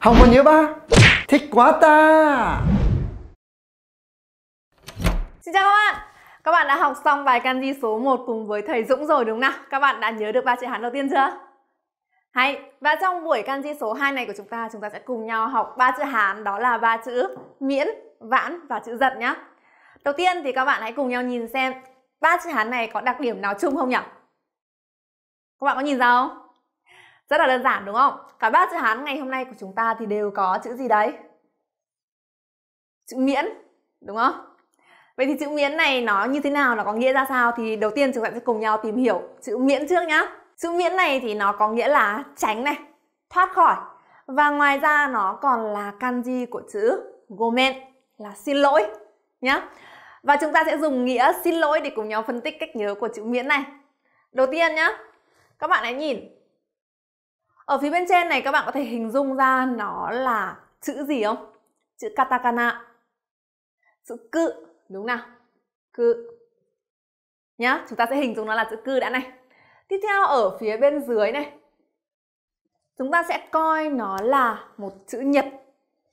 Không có nhớ ba Thích quá ta Xin chào các bạn Các bạn đã học xong bài kanji số 1 cùng với thầy Dũng rồi đúng nào? Các bạn đã nhớ được ba chữ Hán đầu tiên chưa? Hay, và trong buổi kanji số 2 này của chúng ta Chúng ta sẽ cùng nhau học ba chữ Hán Đó là ba chữ miễn, vãn và chữ giật nhé Đầu tiên thì các bạn hãy cùng nhau nhìn xem ba chữ Hán này có đặc điểm nào chung không nhỉ? Các bạn có nhìn ra không? Rất là đơn giản đúng không? Cả ba chữ Hán ngày hôm nay của chúng ta thì đều có chữ gì đấy? Chữ miễn, đúng không? Vậy thì chữ miễn này nó như thế nào, nó có nghĩa ra sao thì đầu tiên chúng ta sẽ cùng nhau tìm hiểu chữ miễn trước nhá. Chữ miễn này thì nó có nghĩa là tránh này, thoát khỏi. Và ngoài ra nó còn là kanji của chữ gomen là xin lỗi nhá. Và chúng ta sẽ dùng nghĩa xin lỗi để cùng nhau phân tích cách nhớ của chữ miễn này. Đầu tiên nhá, các bạn hãy nhìn ở phía bên trên này các bạn có thể hình dung ra nó là chữ gì không chữ katakana chữ cự đúng nào cự nhá chúng ta sẽ hình dung nó là chữ cư đã này tiếp theo ở phía bên dưới này chúng ta sẽ coi nó là một chữ nhật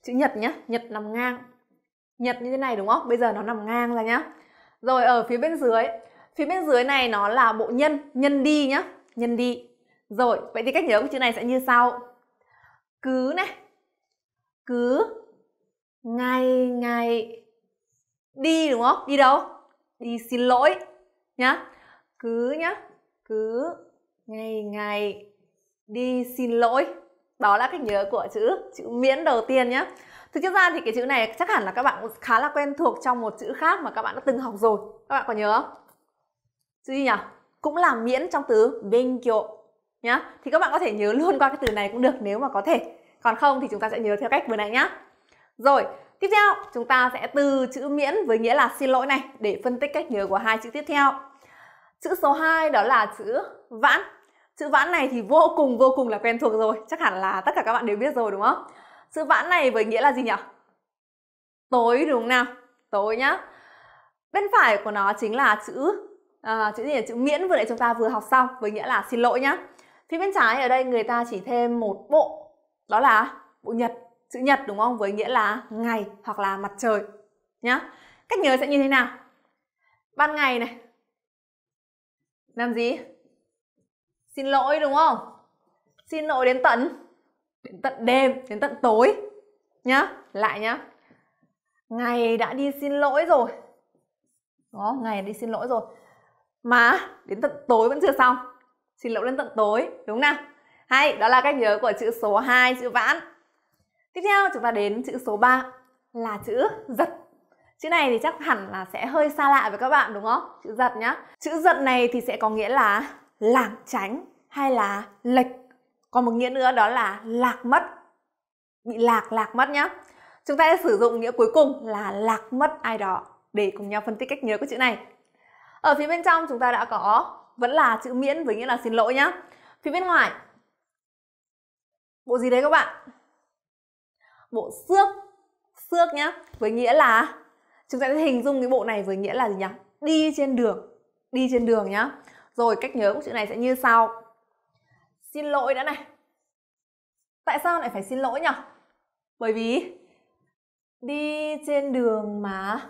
chữ nhật nhá nhật nằm ngang nhật như thế này đúng không bây giờ nó nằm ngang ra nhá rồi ở phía bên dưới phía bên dưới này nó là bộ nhân nhân đi nhá nhân đi rồi, vậy thì cách nhớ của chữ này sẽ như sau. Cứ này. Cứ ngày ngày đi đúng không? Đi đâu? Đi xin lỗi nhá. Cứ nhá. Cứ ngày ngày đi xin lỗi. Đó là cách nhớ của chữ chữ miễn đầu tiên nhá. Thực chất ra thì cái chữ này chắc hẳn là các bạn khá là quen thuộc trong một chữ khác mà các bạn đã từng học rồi. Các bạn có nhớ không? Chữ gì nhỉ? Cũng là miễn trong từ bên kiệu nhá thì các bạn có thể nhớ luôn qua cái từ này cũng được nếu mà có thể còn không thì chúng ta sẽ nhớ theo cách vừa nãy nhá rồi tiếp theo chúng ta sẽ từ chữ miễn với nghĩa là xin lỗi này để phân tích cách nhớ của hai chữ tiếp theo chữ số 2 đó là chữ vãn chữ vãn này thì vô cùng vô cùng là quen thuộc rồi chắc hẳn là tất cả các bạn đều biết rồi đúng không chữ vãn này với nghĩa là gì nhỉ tối đúng không nào tối nhá bên phải của nó chính là chữ à, chữ gì nhỉ? chữ miễn vừa nãy chúng ta vừa học xong với nghĩa là xin lỗi nhá Phía bên trái ở đây người ta chỉ thêm một bộ, đó là bộ nhật, chữ nhật đúng không? Với nghĩa là ngày hoặc là mặt trời nhá. Cách nhớ sẽ như thế nào? Ban ngày này. Làm gì? Xin lỗi đúng không? Xin lỗi đến tận đến tận đêm, đến tận tối nhá. Lại nhá. Ngày đã đi xin lỗi rồi. Đó, ngày đi xin lỗi rồi. Mà đến tận tối vẫn chưa xong xin lậu đến tận tối, đúng nào? Hay, đó là cách nhớ của chữ số 2, chữ vãn. Tiếp theo chúng ta đến chữ số 3 là chữ giật. Chữ này thì chắc hẳn là sẽ hơi xa lạ với các bạn đúng không? Chữ giật nhá. Chữ giật này thì sẽ có nghĩa là lảng tránh hay là lệch. Còn một nghĩa nữa đó là lạc mất. Bị lạc, lạc mất nhá. Chúng ta sẽ sử dụng nghĩa cuối cùng là lạc mất ai đó để cùng nhau phân tích cách nhớ của chữ này. Ở phía bên trong chúng ta đã có vẫn là chữ miễn với nghĩa là xin lỗi nhá phía bên ngoài bộ gì đấy các bạn bộ xước xước nhá với nghĩa là chúng ta sẽ hình dung cái bộ này với nghĩa là gì nhỉ đi trên đường đi trên đường nhá rồi cách nhớ của chữ này sẽ như sau xin lỗi đã này tại sao lại phải xin lỗi nhỉ bởi vì đi trên đường mà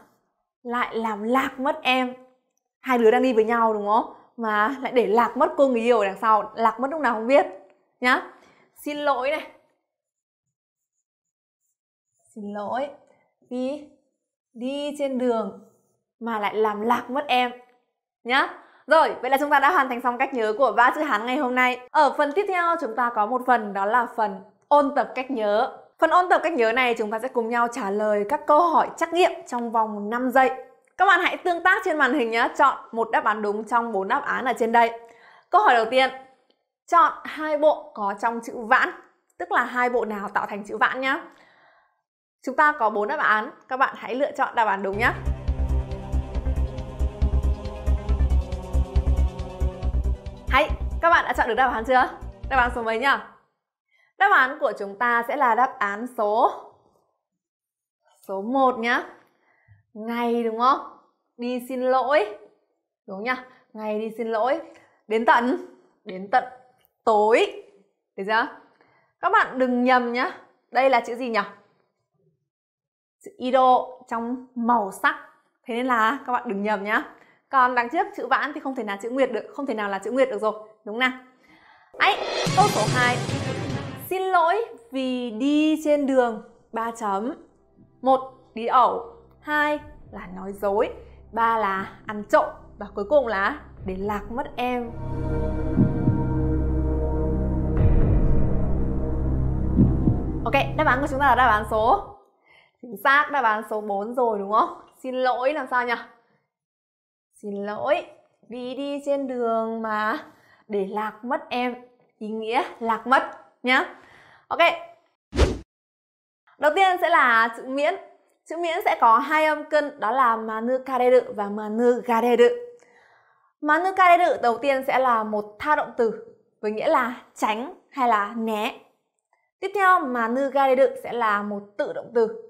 lại làm lạc mất em hai đứa đang đi với nhau đúng không mà lại để lạc mất cô người yêu ở đằng sau lạc mất lúc nào không biết nhá xin lỗi này xin lỗi vì đi trên đường mà lại làm lạc mất em nhá rồi, vậy là chúng ta đã hoàn thành xong cách nhớ của ba chữ Hán ngày hôm nay. Ở phần tiếp theo chúng ta có một phần đó là phần ôn tập cách nhớ. Phần ôn tập cách nhớ này chúng ta sẽ cùng nhau trả lời các câu hỏi trắc nghiệm trong vòng 5 giây. Các bạn hãy tương tác trên màn hình nhé, chọn một đáp án đúng trong bốn đáp án ở trên đây. Câu hỏi đầu tiên, chọn hai bộ có trong chữ vãn, tức là hai bộ nào tạo thành chữ vãn nhé. Chúng ta có bốn đáp án, các bạn hãy lựa chọn đáp án đúng nhé. Hãy, các bạn đã chọn được đáp án chưa? Đáp án số mấy nhỉ? Đáp án của chúng ta sẽ là đáp án số số 1 nhé ngày đúng không đi xin lỗi đúng nhá ngày đi xin lỗi đến tận đến tận tối được chưa các bạn đừng nhầm nhá đây là chữ gì nhỉ chữ ido trong màu sắc thế nên là các bạn đừng nhầm nhá còn đằng trước chữ vãn thì không thể nào chữ nguyệt được không thể nào là chữ nguyệt được rồi đúng nào ấy câu số 2 xin lỗi vì đi trên đường ba chấm một đi ẩu hai là nói dối ba là ăn trộm và cuối cùng là để lạc mất em Ok, đáp án của chúng ta là đáp án số Chính xác, đáp án số 4 rồi đúng không? Xin lỗi làm sao nhỉ? Xin lỗi Vì đi trên đường mà để lạc mất em Ý nghĩa lạc mất nhá Ok Đầu tiên sẽ là chữ miễn chữ miễn sẽ có hai âm cân đó là manu kareru và manu gareru manu kareru đầu tiên sẽ là một tha động từ với nghĩa là tránh hay là né tiếp theo manu gareru sẽ là một tự động từ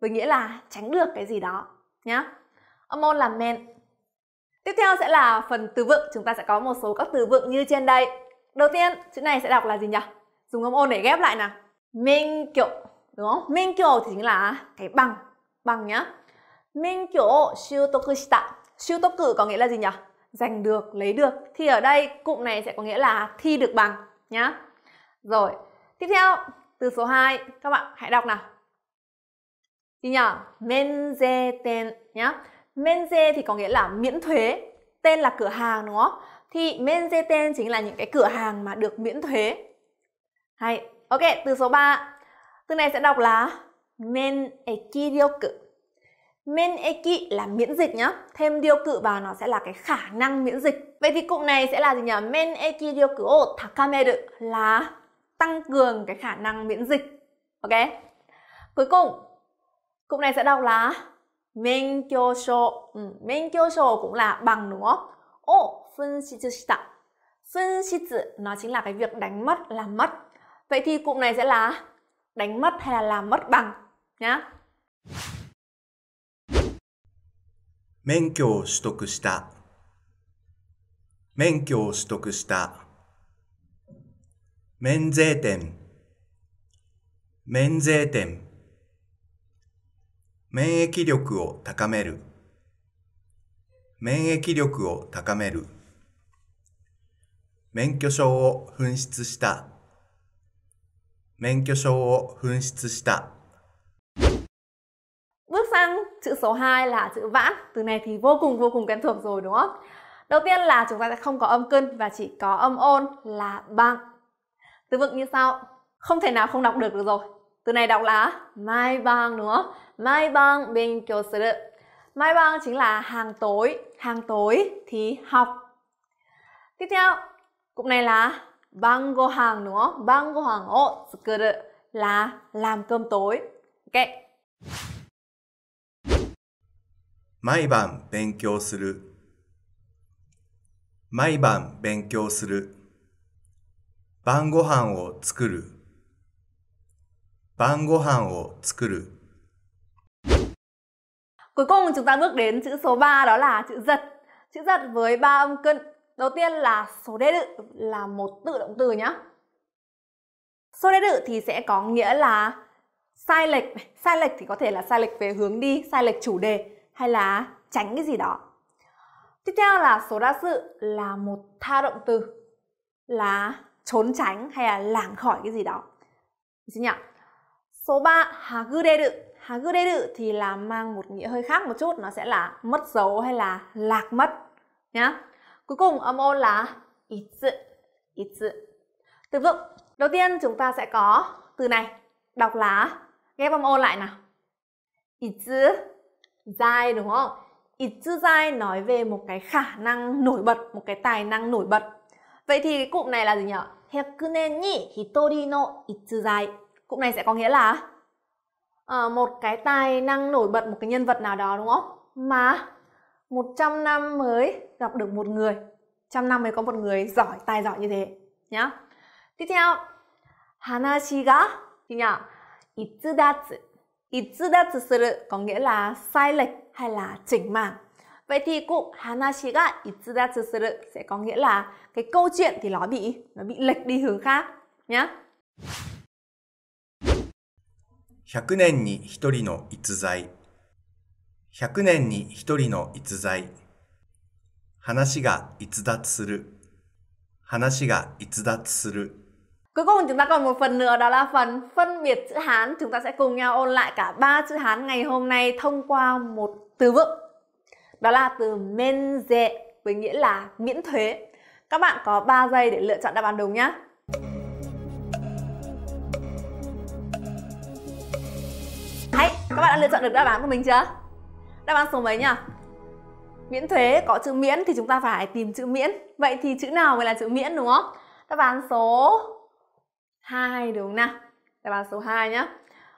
với nghĩa là tránh được cái gì đó nhá âm môn là men tiếp theo sẽ là phần từ vựng chúng ta sẽ có một số các từ vựng như trên đây đầu tiên chữ này sẽ đọc là gì nhỉ dùng âm ôn để ghép lại nào minh kiểu đúng không? Minkyo thì chính là cái bằng, bằng nhá. Minkyo shutoku shita. Shutoku có nghĩa là gì nhỉ? Giành được, lấy được. Thì ở đây cụm này sẽ có nghĩa là thi được bằng nhá. Rồi, tiếp theo từ số 2 các bạn hãy đọc nào. Gì nhỉ? Men Menzeten nhá. Men Menze thì có nghĩa là miễn thuế, tên là cửa hàng đúng không? Thì men Menzeten chính là những cái cửa hàng mà được miễn thuế. Hay, ok, từ số 3 từ này sẽ đọc là men eki điêu cự men eki là miễn dịch nhá thêm điêu cự vào nó sẽ là cái khả năng miễn dịch vậy thì cụm này sẽ là gì nhỉ men eki điêu cự o takameru là tăng cường cái khả năng miễn dịch ok cuối cùng cụm này sẽ đọc là men kyo sho ừ, men kyo sho cũng là bằng đúng không o phân shitsu shita phân shitsu nó chính là cái việc đánh mất làm mất vậy thì cụm này sẽ là đánh mất hay là làm mất bằng nhá 免許を取得した免許を取得した免税店免税店免疫力を高める免疫力を高める免許証を紛失した bước sang chữ số 2 là chữ vãn. Từ này thì vô cùng vô cùng quen thuộc rồi đúng không? Đầu tiên là chúng ta sẽ không có âm cân và chỉ có âm ôn là bằng. Từ vựng như sau. Không thể nào không đọc được được rồi. Từ này đọc là mai bằng đúng không? Mai bằng bên kiểu sự đựng. Mai bằng chính là hàng tối. Hàng tối thì học. Tiếp theo, cụm này là hàng hàng, đúng không? 晩ご飯の晩ご飯を作る là làm cơm tối. Ok. 毎晩勉強する毎晩勉強する晩ご飯を作る晩ご飯を作る Cuối cùng chúng ta bước đến chữ số 3 đó là chữ giật. Chữ giật với ba âm cân Đầu tiên là số đế đự là một tự động từ nhá. Số đế đự thì sẽ có nghĩa là sai lệch. Sai lệch thì có thể là sai lệch về hướng đi, sai lệch chủ đề hay là tránh cái gì đó. Tiếp theo là số đa sự là một tha động từ là trốn tránh hay là lảng khỏi cái gì đó. Được chưa nhỉ? Số 3 hà gư đê đự. Hà gư đê đự thì là mang một nghĩa hơi khác một chút, nó sẽ là mất dấu hay là lạc mất nhá. Cuối cùng âm ôn là ý tự, ý tự. Từ vựng, đầu tiên chúng ta sẽ có từ này, đọc là ghép âm ôn lại nào. Ý tự, dài đúng không? Ý tự dài nói về một cái khả năng nổi bật, một cái tài năng nổi bật. Vậy thì cái cụm này là gì nhỉ? Hyakunen ni hitori no dài Cụm này sẽ có nghĩa là uh, một cái tài năng nổi bật, một cái nhân vật nào đó đúng không? Mà 100 năm mới gặp được một người trăm năm mới có một người giỏi tài giỏi như thế nhá tiếp theo hanashi ga thì nhỉ itsudatsu itsudatsu suru có nghĩa là sai lệch hay là chỉnh mảng vậy thì cụ hanashi ga itsudatsu suru sẽ có nghĩa là cái câu chuyện thì nó bị nó bị lệch đi hướng khác nhá 100年に1人の逸材100年に一人の逸材。話が逸脱する。話が逸脱する。Cuối cùng chúng ta còn một phần nữa đó là phần phân biệt chữ Hán. Chúng ta sẽ cùng nhau ôn lại cả ba chữ Hán ngày hôm nay thông qua một từ vựng. Đó là từ men dệ với nghĩa là miễn thuế. Các bạn có 3 giây để lựa chọn đáp án đúng nhé. Hãy, các bạn đã lựa chọn được đáp án của mình chưa? Đáp án số mấy nhỉ? Miễn thuế có chữ miễn thì chúng ta phải tìm chữ miễn. Vậy thì chữ nào mới là chữ miễn đúng không? Đáp án số 2 đúng không nào? Đáp án số 2 nhá.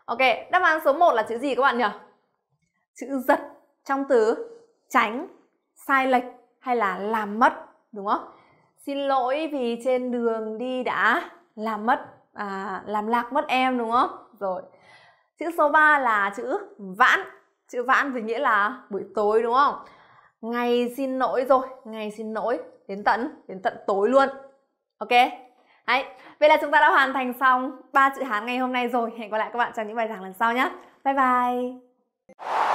Ok, đáp án số 1 là chữ gì các bạn nhỉ? Chữ giật trong từ tránh, sai lệch hay là làm mất đúng không? Xin lỗi vì trên đường đi đã làm mất à, làm lạc mất em đúng không? Rồi. Chữ số 3 là chữ vãn chữ vãn thì nghĩa là buổi tối đúng không ngày xin lỗi rồi ngày xin lỗi đến tận đến tận tối luôn ok Đấy. vậy là chúng ta đã hoàn thành xong ba chữ hán ngày hôm nay rồi hẹn gặp lại các bạn trong những bài giảng lần sau nhé bye bye